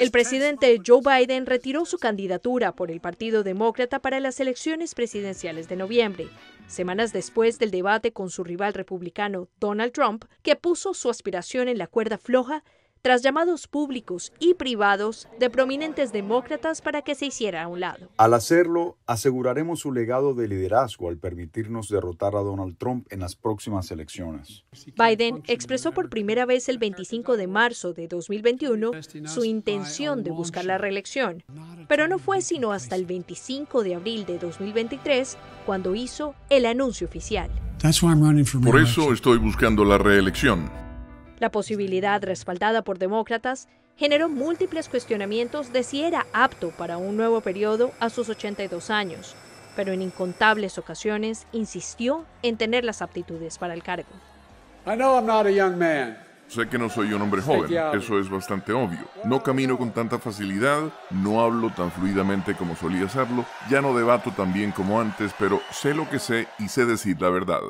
El presidente Joe Biden retiró su candidatura por el Partido Demócrata para las elecciones presidenciales de noviembre, semanas después del debate con su rival republicano Donald Trump, que puso su aspiración en la cuerda floja tras llamados públicos y privados de prominentes demócratas para que se hiciera a un lado. Al hacerlo, aseguraremos su legado de liderazgo al permitirnos derrotar a Donald Trump en las próximas elecciones. Biden expresó por primera vez el 25 de marzo de 2021 su intención de buscar la reelección, pero no fue sino hasta el 25 de abril de 2023 cuando hizo el anuncio oficial. Por eso estoy buscando la reelección. La posibilidad, respaldada por demócratas, generó múltiples cuestionamientos de si era apto para un nuevo periodo a sus 82 años, pero en incontables ocasiones insistió en tener las aptitudes para el cargo. Sé que no soy un hombre joven, eso es bastante obvio. No camino con tanta facilidad, no hablo tan fluidamente como solía hacerlo, ya no debato tan bien como antes, pero sé lo que sé y sé decir la verdad.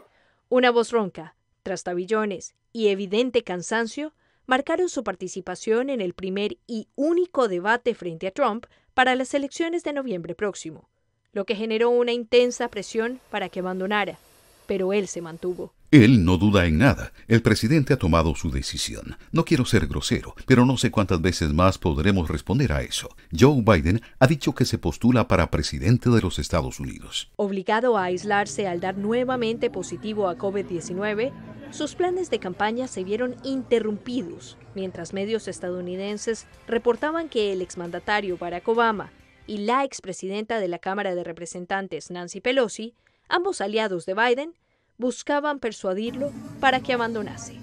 Una voz ronca, trastabillones y evidente cansancio marcaron su participación en el primer y único debate frente a Trump para las elecciones de noviembre próximo, lo que generó una intensa presión para que abandonara, pero él se mantuvo. Él no duda en nada. El presidente ha tomado su decisión. No quiero ser grosero, pero no sé cuántas veces más podremos responder a eso. Joe Biden ha dicho que se postula para presidente de los Estados Unidos. Obligado a aislarse al dar nuevamente positivo a COVID-19, sus planes de campaña se vieron interrumpidos mientras medios estadounidenses reportaban que el exmandatario Barack Obama y la expresidenta de la Cámara de Representantes Nancy Pelosi, ambos aliados de Biden, buscaban persuadirlo para que abandonase.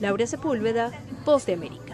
Laura Sepúlveda, Voz de América.